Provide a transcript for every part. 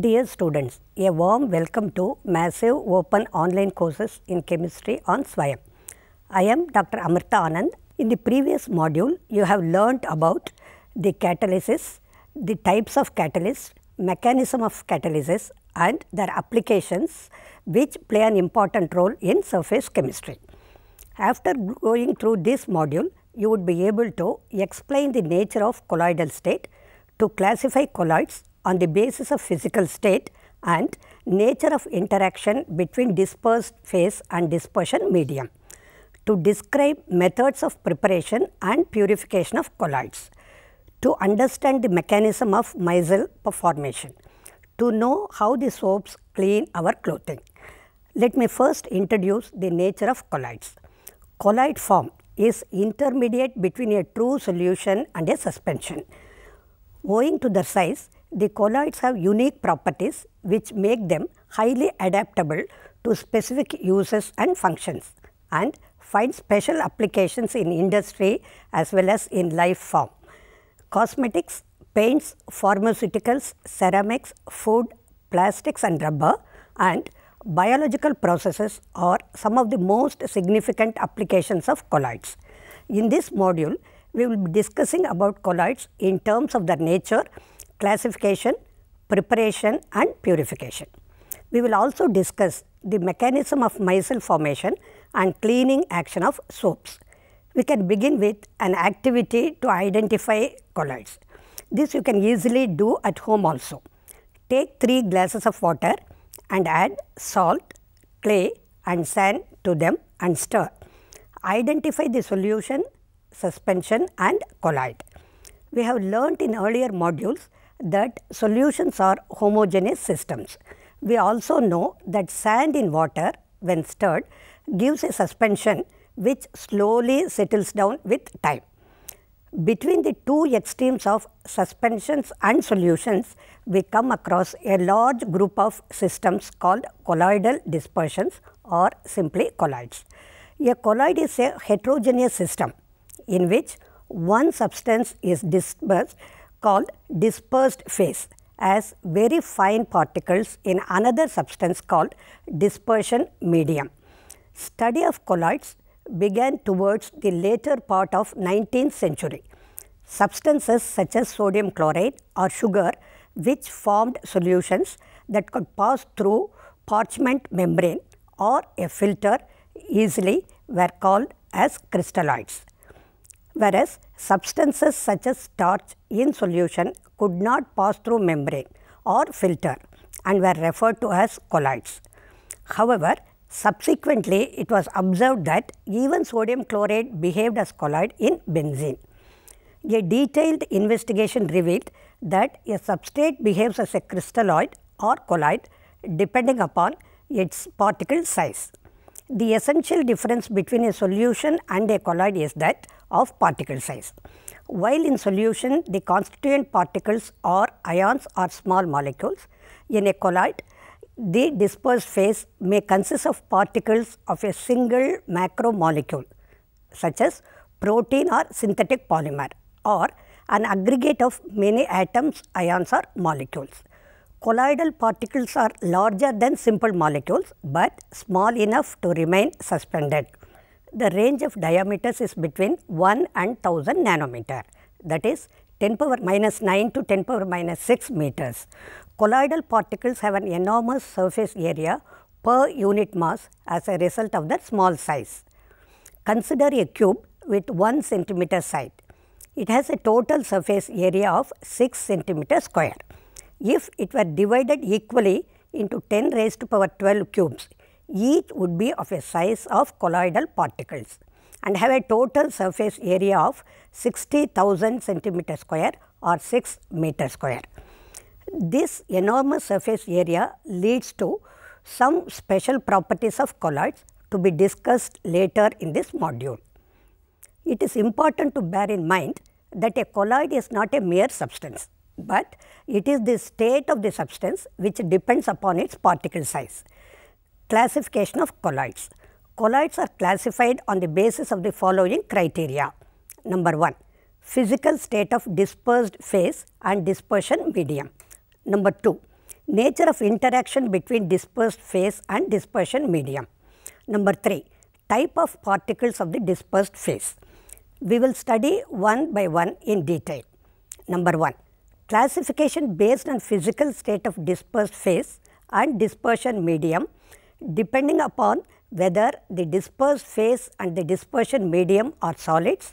Dear students, a warm welcome to massive open online courses in chemistry on SWAYAM. I am Dr. Amrita Anand. In the previous module, you have learnt about the catalysis, the types of catalysts, mechanism of catalysis and their applications which play an important role in surface chemistry. After going through this module, you would be able to explain the nature of colloidal state, to classify colloids on the basis of physical state and nature of interaction between dispersed phase and dispersion medium to describe methods of preparation and purification of colloids, to understand the mechanism of micelle formation, to know how the soaps clean our clothing. Let me first introduce the nature of colloids. Colloid form is intermediate between a true solution and a suspension. Owing to their size, the colloids have unique properties which make them highly adaptable to specific uses and functions and find special applications in industry as well as in life form. Cosmetics, paints, pharmaceuticals, ceramics, food, plastics and rubber and biological processes are some of the most significant applications of colloids. In this module, we will be discussing about colloids in terms of their nature classification, preparation and purification. We will also discuss the mechanism of micelle formation and cleaning action of soaps. We can begin with an activity to identify colloids. This you can easily do at home also. Take 3 glasses of water and add salt, clay and sand to them and stir. Identify the solution, suspension and colloid. We have learnt in earlier modules that solutions are homogeneous systems. We also know that sand in water when stirred gives a suspension which slowly settles down with time. Between the two extremes of suspensions and solutions, we come across a large group of systems called colloidal dispersions or simply colloids. A colloid is a heterogeneous system in which one substance is dispersed called dispersed phase as very fine particles in another substance called dispersion medium. Study of colloids began towards the later part of 19th century. Substances such as sodium chloride or sugar which formed solutions that could pass through parchment membrane or a filter easily were called as crystalloids. Whereas substances such as starch in solution could not pass through membrane or filter and were referred to as colloids. However, subsequently it was observed that even sodium chloride behaved as colloid in benzene. A detailed investigation revealed that a substrate behaves as a crystalloid or colloid depending upon its particle size the essential difference between a solution and a colloid is that of particle size. While in solution, the constituent particles or ions are small molecules, in a colloid, the dispersed phase may consist of particles of a single macromolecule, such as protein or synthetic polymer, or an aggregate of many atoms, ions or molecules colloidal particles are larger than simple molecules but small enough to remain suspended. The range of diameters is between 1 and 1000 nanometer that is 10 power minus 9 to 10 power minus 6 meters. Colloidal particles have an enormous surface area per unit mass as a result of their small size. Consider a cube with 1 centimeter side. It has a total surface area of 6 centimeter square if it were divided equally into 10 raised to power 12 cubes, each would be of a size of colloidal particles and have a total surface area of 60,000 centimeter square or 6 meter square. This enormous surface area leads to some special properties of colloids to be discussed later in this module. It is important to bear in mind that a colloid is not a mere substance but it is the state of the substance which depends upon its particle size. Classification of colloids. Colloids are classified on the basis of the following criteria. Number 1. Physical state of dispersed phase and dispersion medium. Number 2. Nature of interaction between dispersed phase and dispersion medium. Number 3. Type of particles of the dispersed phase. We will study one by one in detail. Number 1. Classification based on physical state of dispersed phase and dispersion medium depending upon whether the dispersed phase and the dispersion medium are solids,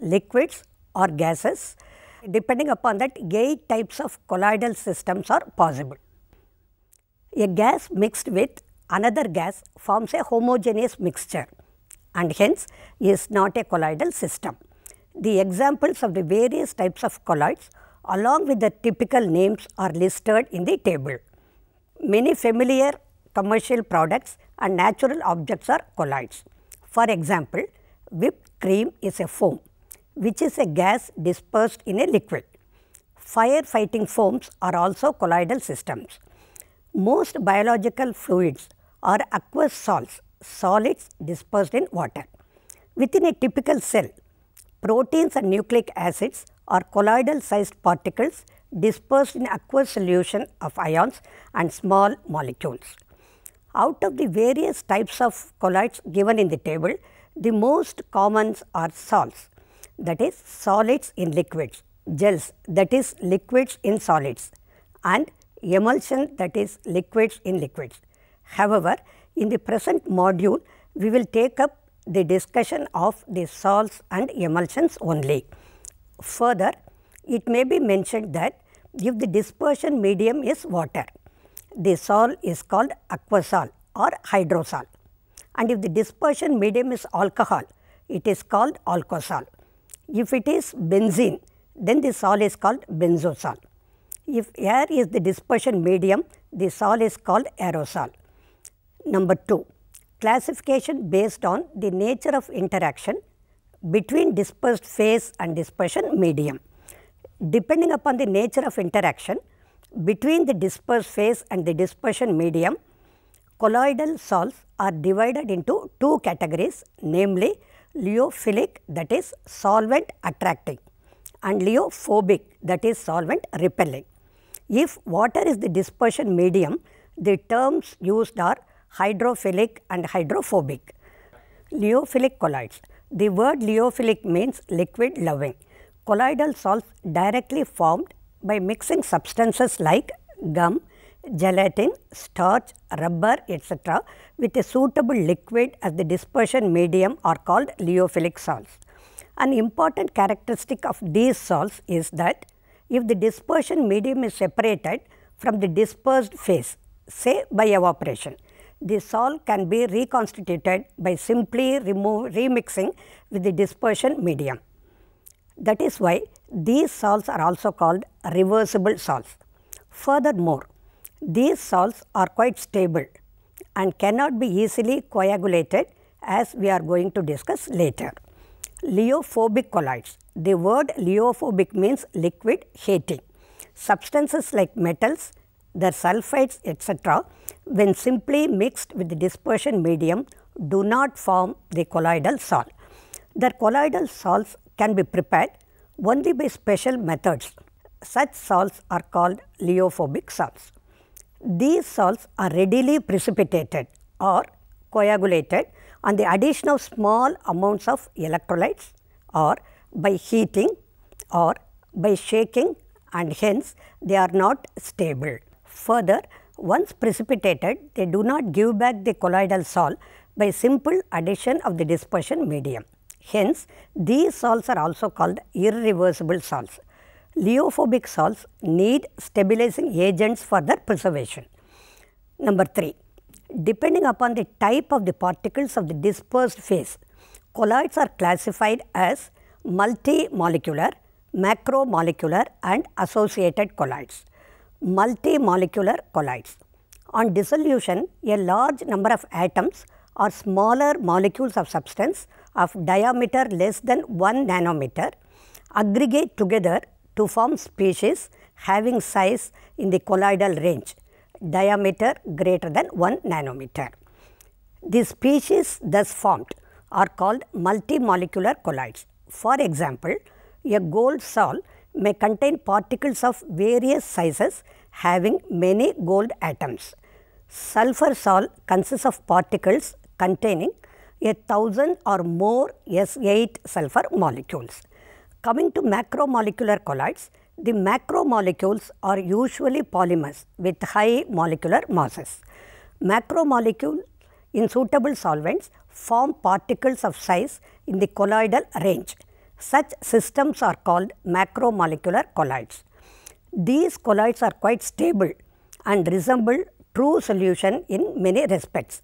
liquids or gases. Depending upon that 8 types of colloidal systems are possible. A gas mixed with another gas forms a homogeneous mixture and hence is not a colloidal system. The examples of the various types of colloids along with the typical names are listed in the table. Many familiar commercial products and natural objects are colloids. For example, whipped cream is a foam, which is a gas dispersed in a liquid. Firefighting foams are also colloidal systems. Most biological fluids are aqueous salts, solids dispersed in water. Within a typical cell, proteins and nucleic acids are colloidal sized particles dispersed in aqueous solution of ions and small molecules. Out of the various types of colloids given in the table, the most common are salts that is solids in liquids, gels that is liquids in solids and emulsion that is liquids in liquids. However, in the present module, we will take up the discussion of the salts and emulsions only. Further, it may be mentioned that if the dispersion medium is water, the sol is called aquasol or hydrosol. And if the dispersion medium is alcohol, it is called alcosol. If it is benzene, then the sol is called benzosol. If air is the dispersion medium, the sol is called aerosol. Number 2. Classification based on the nature of interaction between dispersed phase and dispersion medium. Depending upon the nature of interaction between the dispersed phase and the dispersion medium, colloidal salts are divided into two categories namely leophilic that is solvent attracting and leophobic that is solvent repelling. If water is the dispersion medium, the terms used are hydrophilic and hydrophobic. Leophilic colloids. The word leophilic means liquid loving. Colloidal salts directly formed by mixing substances like gum, gelatin, starch, rubber etc. with a suitable liquid as the dispersion medium are called leophilic salts. An important characteristic of these salts is that if the dispersion medium is separated from the dispersed phase, say by evaporation, the sol can be reconstituted by simply remove, remixing with the dispersion medium. That is why these sols are also called reversible sols. Furthermore, these sols are quite stable and cannot be easily coagulated as we are going to discuss later. Leophobic colloids. The word leophobic means liquid hating. Substances like metals, their sulfides, etc when simply mixed with the dispersion medium do not form the colloidal salt. The colloidal salts can be prepared only by special methods. Such salts are called leophobic salts. These salts are readily precipitated or coagulated on the addition of small amounts of electrolytes or by heating or by shaking and hence they are not stable. Further, once precipitated, they do not give back the colloidal sol by simple addition of the dispersion medium. Hence, these sols are also called irreversible sols. Leophobic sols need stabilizing agents for their preservation. Number 3. Depending upon the type of the particles of the dispersed phase, colloids are classified as multi-molecular, macromolecular and associated colloids. Multimolecular collides. colloids. On dissolution, a large number of atoms or smaller molecules of substance of diameter less than 1 nanometer aggregate together to form species having size in the colloidal range, diameter greater than 1 nanometer. The species thus formed are called multimolecular collides. colloids. For example, a gold sol may contain particles of various sizes having many gold atoms. Sulfur salt consists of particles containing a thousand or more S8 sulfur molecules. Coming to macromolecular colloids, the macromolecules are usually polymers with high molecular masses. Macromolecule in suitable solvents form particles of size in the colloidal range such systems are called macromolecular colloids. These colloids are quite stable and resemble true solution in many respects.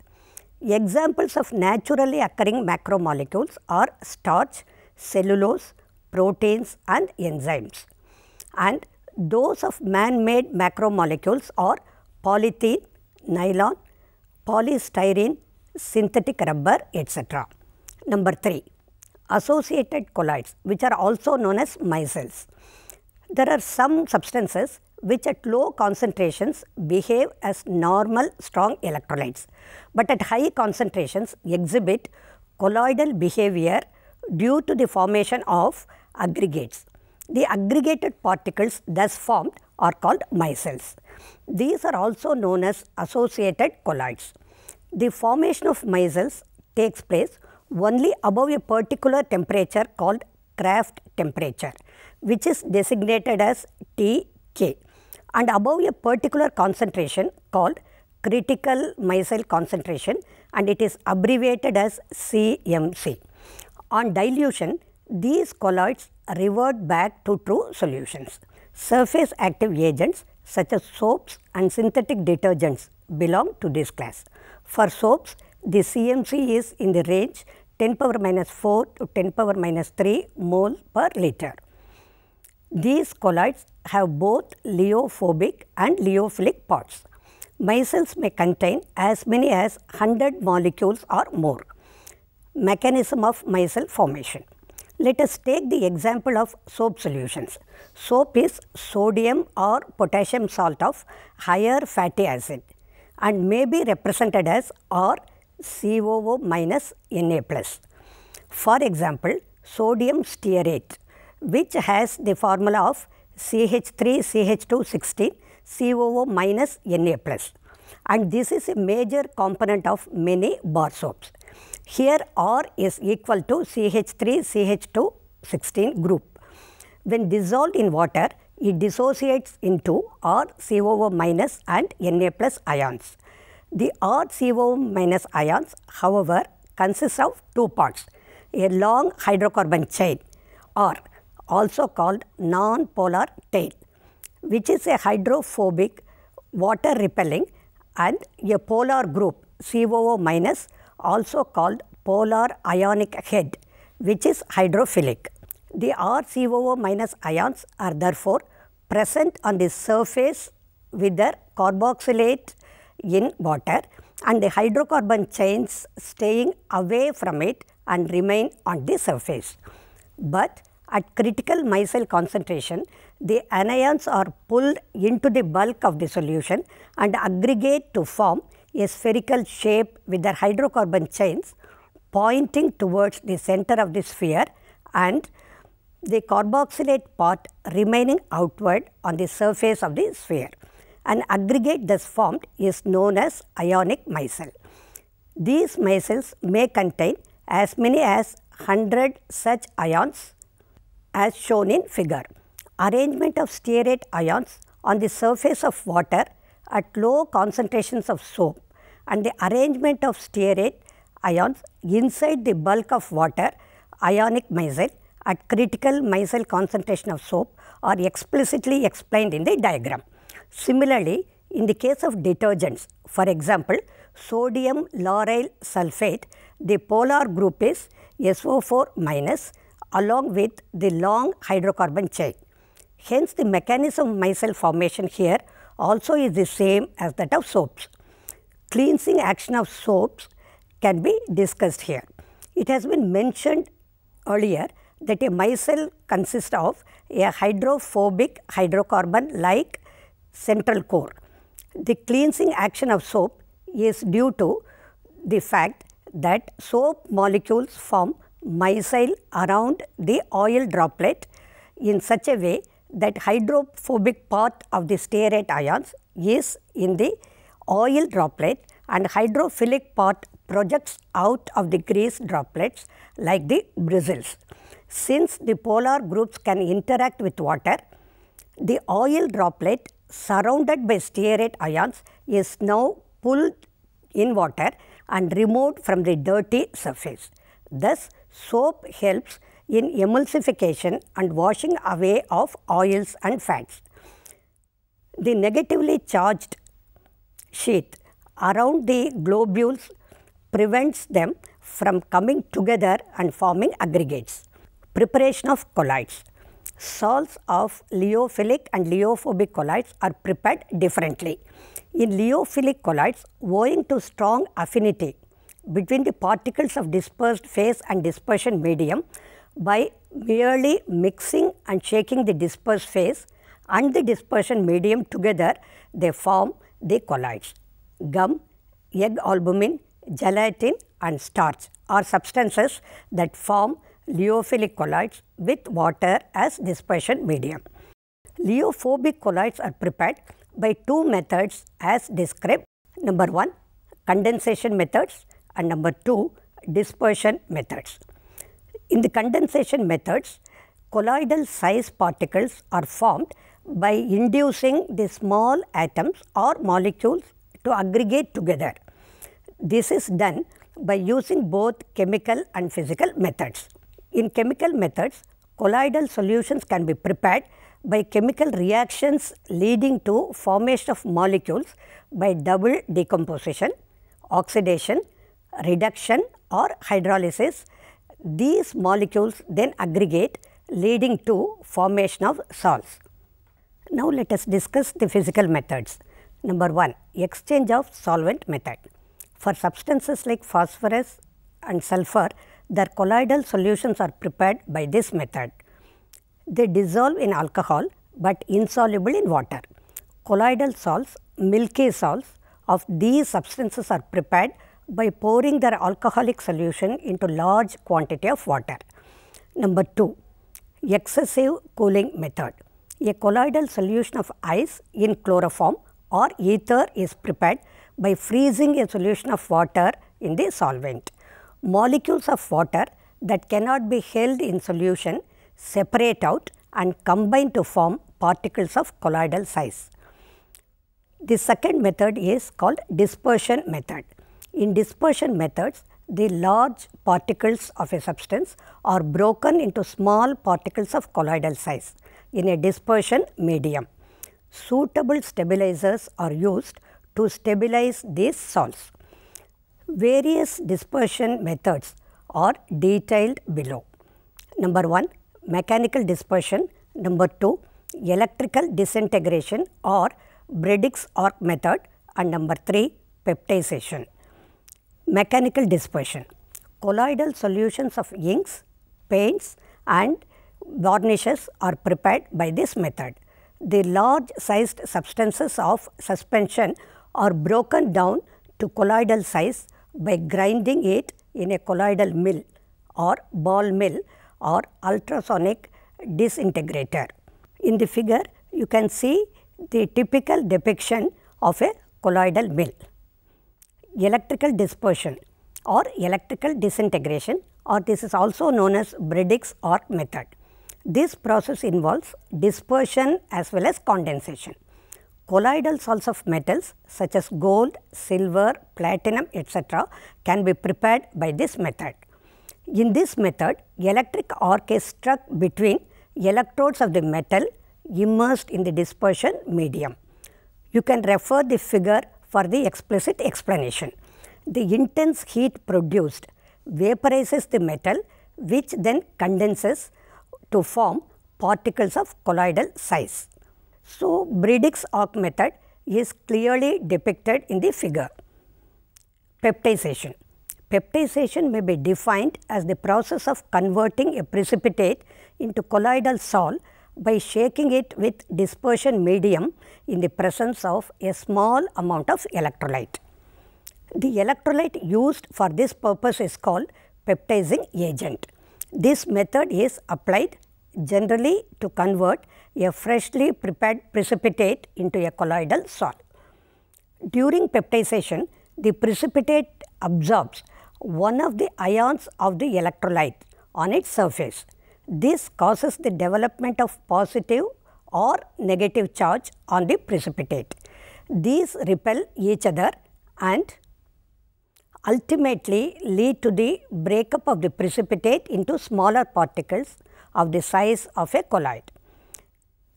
Examples of naturally occurring macromolecules are starch, cellulose, proteins and enzymes. And those of man-made macromolecules are polythene, nylon, polystyrene, synthetic rubber, etc. Number 3 associated colloids which are also known as micelles. There are some substances which at low concentrations behave as normal strong electrolytes, but at high concentrations exhibit colloidal behavior due to the formation of aggregates. The aggregated particles thus formed are called micelles. These are also known as associated colloids. The formation of micelles takes place only above a particular temperature called craft temperature which is designated as Tk and above a particular concentration called critical micelle concentration and it is abbreviated as CMC. On dilution, these colloids revert back to true solutions. Surface active agents such as soaps and synthetic detergents belong to this class. For soaps, the CMC is in the range 10 power minus 4 to 10 power minus 3 mole per liter. These colloids have both leophobic and leophilic parts. Micelles may contain as many as 100 molecules or more. Mechanism of micelle formation. Let us take the example of soap solutions. Soap is sodium or potassium salt of higher fatty acid and may be represented as R. COO minus Na plus. For example, sodium stearate which has the formula of CH3CH216 COO minus Na plus and this is a major component of many bar soaps. Here R is equal to CH3CH216 group. When dissolved in water, it dissociates into R COO minus and Na plus ions. The RCO minus ions, however, consists of two parts, a long hydrocarbon chain or also called non-polar tail, which is a hydrophobic, water repelling and a polar group COO minus also called polar ionic head, which is hydrophilic. The RCOO minus ions are therefore present on the surface with their carboxylate in water and the hydrocarbon chains staying away from it and remain on the surface. But at critical micelle concentration, the anions are pulled into the bulk of the solution and aggregate to form a spherical shape with their hydrocarbon chains pointing towards the center of the sphere and the carboxylate part remaining outward on the surface of the sphere. An aggregate thus formed is known as ionic micelle. These micelles may contain as many as 100 such ions as shown in figure. Arrangement of stearate ions on the surface of water at low concentrations of soap and the arrangement of stearate ions inside the bulk of water ionic micelle at critical micelle concentration of soap are explicitly explained in the diagram. Similarly, in the case of detergents, for example, sodium lauryl sulfate, the polar group is SO4 minus along with the long hydrocarbon chain. Hence, the mechanism of micelle formation here also is the same as that of soaps. Cleansing action of soaps can be discussed here. It has been mentioned earlier that a micelle consists of a hydrophobic hydrocarbon like central core. The cleansing action of soap is due to the fact that soap molecules form micelle around the oil droplet in such a way that hydrophobic part of the stearate ions is in the oil droplet and hydrophilic part projects out of the grease droplets like the bristles. Since the polar groups can interact with water, the oil droplet surrounded by stearate ions is now pulled in water and removed from the dirty surface. Thus, soap helps in emulsification and washing away of oils and fats. The negatively charged sheath around the globules prevents them from coming together and forming aggregates. Preparation of colloids salts of leophilic and leophobic colloids are prepared differently. In leophilic colloids, owing to strong affinity between the particles of dispersed phase and dispersion medium, by merely mixing and shaking the dispersed phase and the dispersion medium together, they form the colloids. Gum, egg albumin, gelatin and starch are substances that form Lyophilic colloids with water as dispersion medium. Lyophobic colloids are prepared by two methods as described. Number 1 condensation methods and number 2 dispersion methods. In the condensation methods, colloidal size particles are formed by inducing the small atoms or molecules to aggregate together. This is done by using both chemical and physical methods. In chemical methods, colloidal solutions can be prepared by chemical reactions leading to formation of molecules by double decomposition, oxidation, reduction or hydrolysis. These molecules then aggregate leading to formation of salts. Now let us discuss the physical methods. Number 1. Exchange of solvent method. For substances like phosphorus and sulfur, their colloidal solutions are prepared by this method. They dissolve in alcohol but insoluble in water. Colloidal salts, milky salts of these substances are prepared by pouring their alcoholic solution into large quantity of water. Number 2. Excessive cooling method. A colloidal solution of ice in chloroform or ether is prepared by freezing a solution of water in the solvent molecules of water that cannot be held in solution separate out and combine to form particles of colloidal size. The second method is called dispersion method. In dispersion methods, the large particles of a substance are broken into small particles of colloidal size in a dispersion medium. Suitable stabilizers are used to stabilize these salts. Various dispersion methods are detailed below. Number 1 mechanical dispersion, number 2 electrical disintegration or Bredig's arc method and number 3 peptization. Mechanical dispersion, colloidal solutions of inks, paints and varnishes are prepared by this method. The large sized substances of suspension are broken down to colloidal size by grinding it in a colloidal mill or ball mill or ultrasonic disintegrator. In the figure, you can see the typical depiction of a colloidal mill. Electrical dispersion or electrical disintegration or this is also known as Bredic's or method. This process involves dispersion as well as condensation. Colloidal salts of metals such as gold, silver, platinum etc. can be prepared by this method. In this method, electric arc is struck between electrodes of the metal immersed in the dispersion medium. You can refer the figure for the explicit explanation. The intense heat produced vaporizes the metal which then condenses to form particles of colloidal size. So, Bredig's Ock method is clearly depicted in the figure. Peptization. Peptization may be defined as the process of converting a precipitate into colloidal sol by shaking it with dispersion medium in the presence of a small amount of electrolyte. The electrolyte used for this purpose is called peptizing agent. This method is applied generally to convert a freshly prepared precipitate into a colloidal salt. During peptization, the precipitate absorbs one of the ions of the electrolyte on its surface. This causes the development of positive or negative charge on the precipitate. These repel each other and ultimately lead to the breakup of the precipitate into smaller particles of the size of a colloid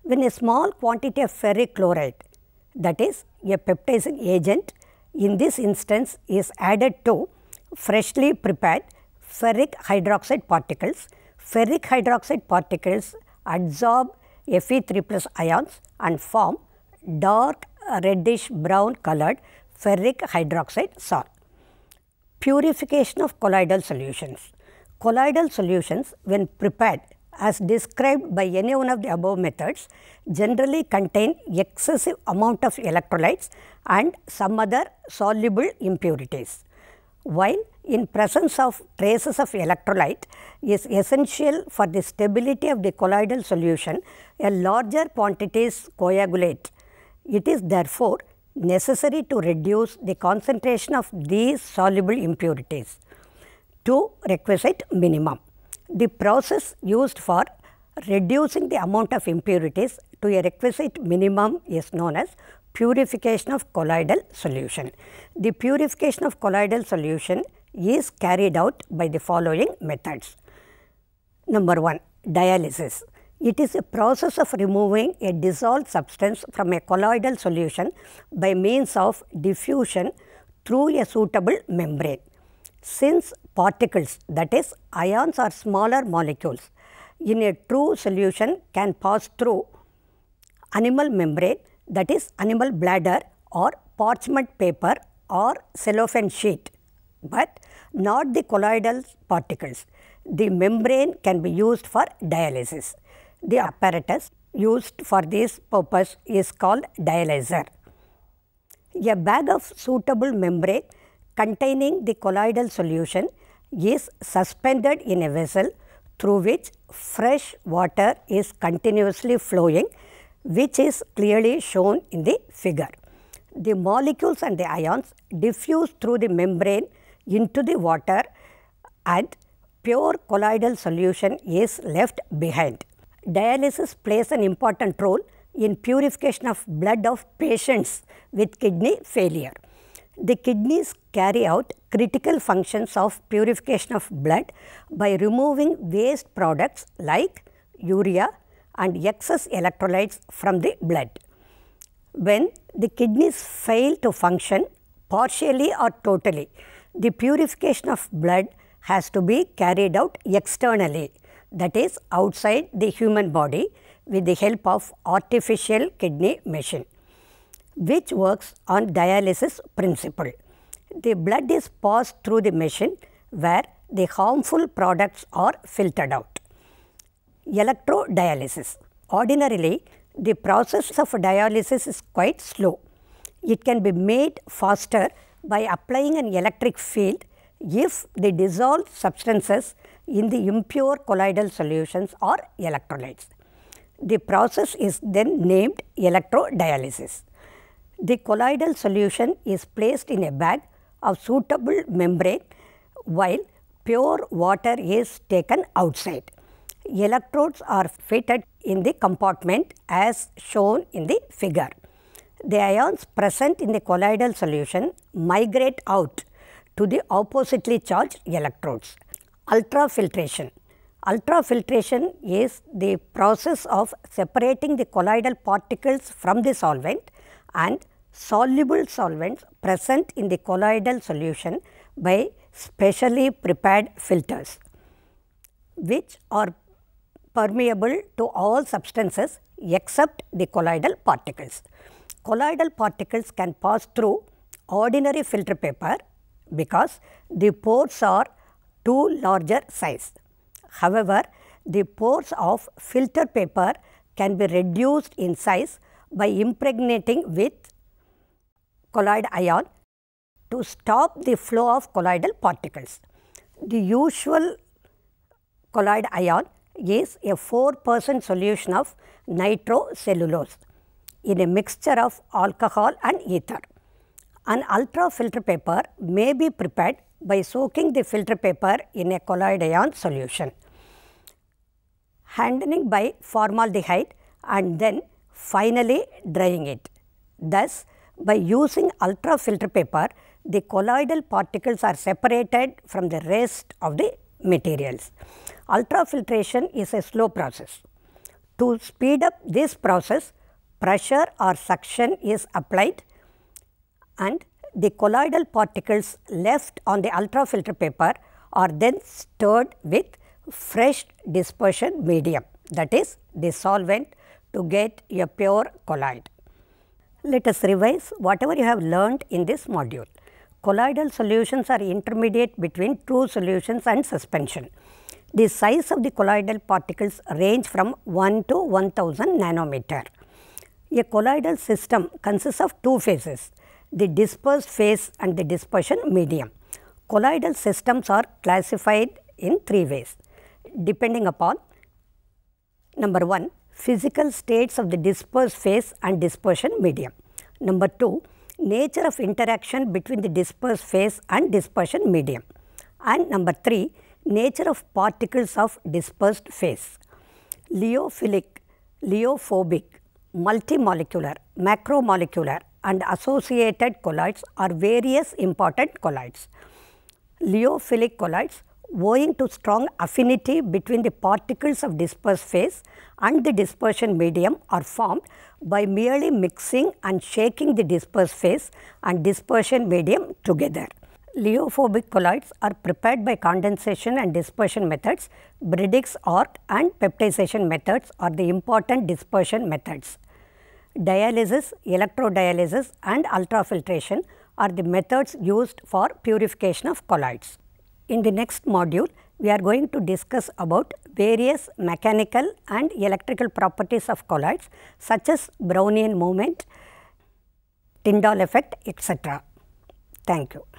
when a small quantity of ferric chloride that is a peptizing agent in this instance is added to freshly prepared ferric hydroxide particles. Ferric hydroxide particles adsorb Fe3 plus ions and form dark reddish brown colored ferric hydroxide salt. Purification of colloidal solutions. Colloidal solutions when prepared as described by any one of the above methods generally contain excessive amount of electrolytes and some other soluble impurities. While in presence of traces of electrolyte is essential for the stability of the colloidal solution, a larger quantities coagulate. It is therefore necessary to reduce the concentration of these soluble impurities to requisite minimum. The process used for reducing the amount of impurities to a requisite minimum is known as purification of colloidal solution. The purification of colloidal solution is carried out by the following methods. Number 1 dialysis. It is a process of removing a dissolved substance from a colloidal solution by means of diffusion through a suitable membrane. Since particles that is ions or smaller molecules in a true solution can pass through animal membrane that is animal bladder or parchment paper or cellophane sheet, but not the colloidal particles. The membrane can be used for dialysis. The apparatus used for this purpose is called dialyzer. A bag of suitable membrane containing the colloidal solution is suspended in a vessel through which fresh water is continuously flowing which is clearly shown in the figure. The molecules and the ions diffuse through the membrane into the water and pure colloidal solution is left behind. Dialysis plays an important role in purification of blood of patients with kidney failure. The kidneys carry out critical functions of purification of blood by removing waste products like urea and excess electrolytes from the blood. When the kidneys fail to function partially or totally, the purification of blood has to be carried out externally, that is outside the human body with the help of artificial kidney machine which works on dialysis principle. The blood is passed through the machine where the harmful products are filtered out. Electrodialysis. Ordinarily, the process of dialysis is quite slow. It can be made faster by applying an electric field if the dissolved substances in the impure colloidal solutions are electrolytes. The process is then named electrodialysis. The colloidal solution is placed in a bag of suitable membrane while pure water is taken outside. Electrodes are fitted in the compartment as shown in the figure. The ions present in the colloidal solution migrate out to the oppositely charged electrodes. Ultrafiltration. Ultrafiltration is the process of separating the colloidal particles from the solvent and soluble solvents present in the colloidal solution by specially prepared filters which are permeable to all substances except the colloidal particles. Colloidal particles can pass through ordinary filter paper because the pores are too larger size. However, the pores of filter paper can be reduced in size by impregnating with colloid ion to stop the flow of colloidal particles. The usual colloid ion is a 4 percent solution of nitrocellulose in a mixture of alcohol and ether. An ultra filter paper may be prepared by soaking the filter paper in a colloid ion solution, handling by formaldehyde and then finally drying it. Thus, by using ultra filter paper, the colloidal particles are separated from the rest of the materials. Ultrafiltration is a slow process. To speed up this process, pressure or suction is applied and the colloidal particles left on the ultrafilter paper are then stirred with fresh dispersion medium that is the solvent to get a pure colloid. Let us revise whatever you have learned in this module. Colloidal solutions are intermediate between true solutions and suspension. The size of the colloidal particles range from 1 to 1000 nanometer. A colloidal system consists of two phases, the dispersed phase and the dispersion medium. Colloidal systems are classified in three ways depending upon number 1 physical states of the dispersed phase and dispersion medium. Number 2, nature of interaction between the dispersed phase and dispersion medium. And number 3, nature of particles of dispersed phase. Leophilic, leophobic, multimolecular, macromolecular and associated colloids are various important colloids. Leophilic colloids owing to strong affinity between the particles of dispersed phase and the dispersion medium are formed by merely mixing and shaking the dispersed phase and dispersion medium together. Leophobic colloids are prepared by condensation and dispersion methods. Bridix art and peptization methods are the important dispersion methods. Dialysis, electrodialysis and ultrafiltration are the methods used for purification of colloids. In the next module, we are going to discuss about various mechanical and electrical properties of colloids such as Brownian movement, Tyndall effect, etc. Thank you.